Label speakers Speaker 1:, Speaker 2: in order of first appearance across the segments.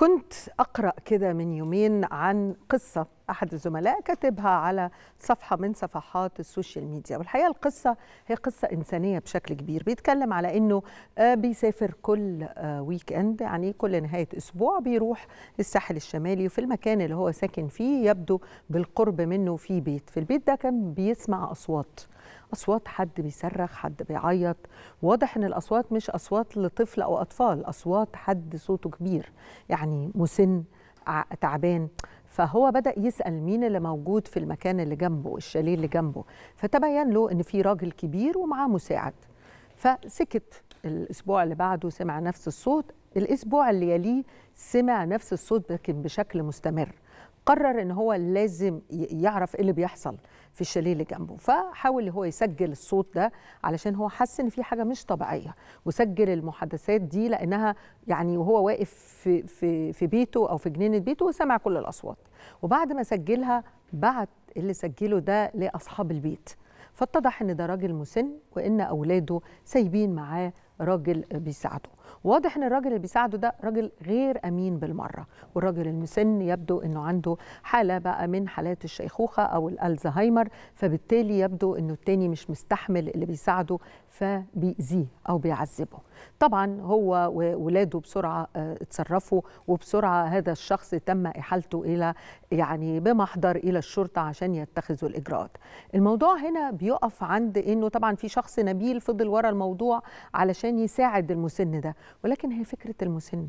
Speaker 1: كنت أقرأ كده من يومين عن قصة أحد الزملاء كاتبها على صفحة من صفحات السوشيال ميديا والحقيقة القصة هي قصة إنسانية بشكل كبير بيتكلم على أنه آه، بيسافر كل ويك آه، أند يعني كل نهاية أسبوع بيروح الساحل الشمالي وفي المكان اللي هو ساكن فيه يبدو بالقرب منه في بيت في البيت ده كان بيسمع أصوات اصوات حد بيصرخ حد بيعيط واضح ان الاصوات مش اصوات لطفل او اطفال اصوات حد صوته كبير يعني مسن تعبان فهو بدا يسال مين اللي موجود في المكان اللي جنبه الشاليه اللي جنبه فتبين له ان في راجل كبير ومعاه مساعد فسكت الاسبوع اللي بعده سمع نفس الصوت الاسبوع اللي يليه سمع نفس الصوت لكن بشكل مستمر قرر ان هو لازم يعرف ايه اللي بيحصل في الشاليه اللي جنبه فحاول ان هو يسجل الصوت ده علشان هو حس ان في حاجه مش طبيعيه وسجل المحادثات دي لانها يعني وهو واقف في في في بيته او في جنينه بيته وسمع كل الاصوات وبعد ما سجلها بعت اللي سجله ده لاصحاب البيت فاتضح ان ده راجل مسن وان اولاده سايبين معاه راجل بيساعده واضح ان الراجل اللي بيساعده ده راجل غير امين بالمره والراجل المسن يبدو انه عنده حاله بقى من حالات الشيخوخه او الالزهايمر فبالتالي يبدو انه التاني مش مستحمل اللي بيساعده فبيأذيه او بيعذبه طبعا هو وولاده بسرعه آه، اتصرفوا وبسرعه هذا الشخص تم احالته الى يعني بمحضر الى الشرطه عشان يتخذوا الاجراءات الموضوع هنا بيقف عند انه طبعا في شخص نبيل فضل ورا الموضوع علشان عشان يساعد المسن ده ولكن هي فكره المسن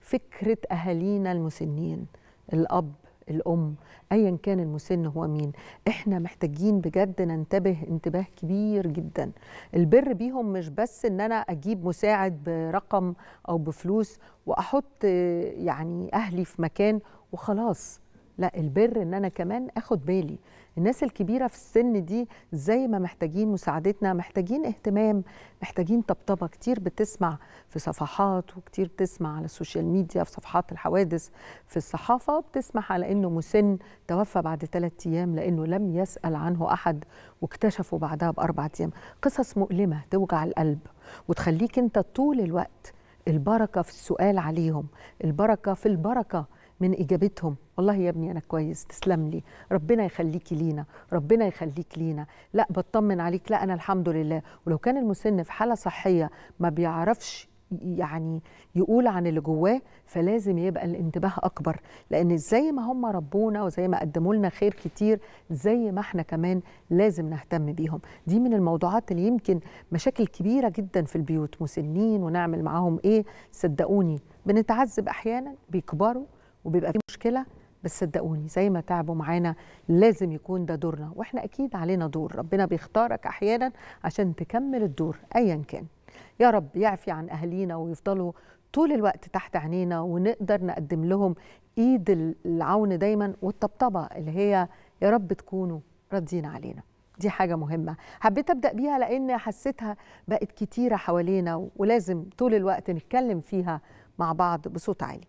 Speaker 1: فكره اهالينا المسنين الاب الام ايا كان المسن هو مين احنا محتاجين بجد ننتبه انتباه كبير جدا البر بيهم مش بس ان انا اجيب مساعد برقم او بفلوس واحط يعني اهلي في مكان وخلاص لا البر ان انا كمان اخد بالي الناس الكبيره في السن دي زي ما محتاجين مساعدتنا محتاجين اهتمام محتاجين طبطبه كتير بتسمع في صفحات وكتير بتسمع على السوشيال ميديا في صفحات الحوادث في الصحافه بتسمع على انه مسن توفى بعد ثلاثة ايام لانه لم يسال عنه احد واكتشفوا بعدها باربع ايام قصص مؤلمه توجع القلب وتخليك انت طول الوقت البركه في السؤال عليهم البركه في البركه من اجابتهم والله يا ابني انا كويس تسلم لي ربنا يخليكي لينا ربنا يخليك لينا لا بطمن عليك لا انا الحمد لله ولو كان المسن في حاله صحيه ما بيعرفش يعني يقول عن اللي جواه فلازم يبقى الانتباه اكبر لان زي ما هم ربونا وزي ما قدموا لنا خير كتير زي ما احنا كمان لازم نهتم بيهم دي من الموضوعات اللي يمكن مشاكل كبيره جدا في البيوت مسنين ونعمل معاهم ايه صدقوني بنتعذب احيانا بيكبروا وبيبقى في مشكله بس صدقوني زي ما تعبوا معانا لازم يكون ده دورنا واحنا اكيد علينا دور ربنا بيختارك احيانا عشان تكمل الدور ايا كان يا رب يعفي عن اهالينا ويفضلوا طول الوقت تحت عينينا ونقدر نقدم لهم ايد العون دايما والطبطبه اللي هي يا رب تكونوا راضيين علينا دي حاجه مهمه حبيت ابدا بيها لان حسيتها بقت كتيره حوالينا ولازم طول الوقت نتكلم فيها مع بعض بصوت عالي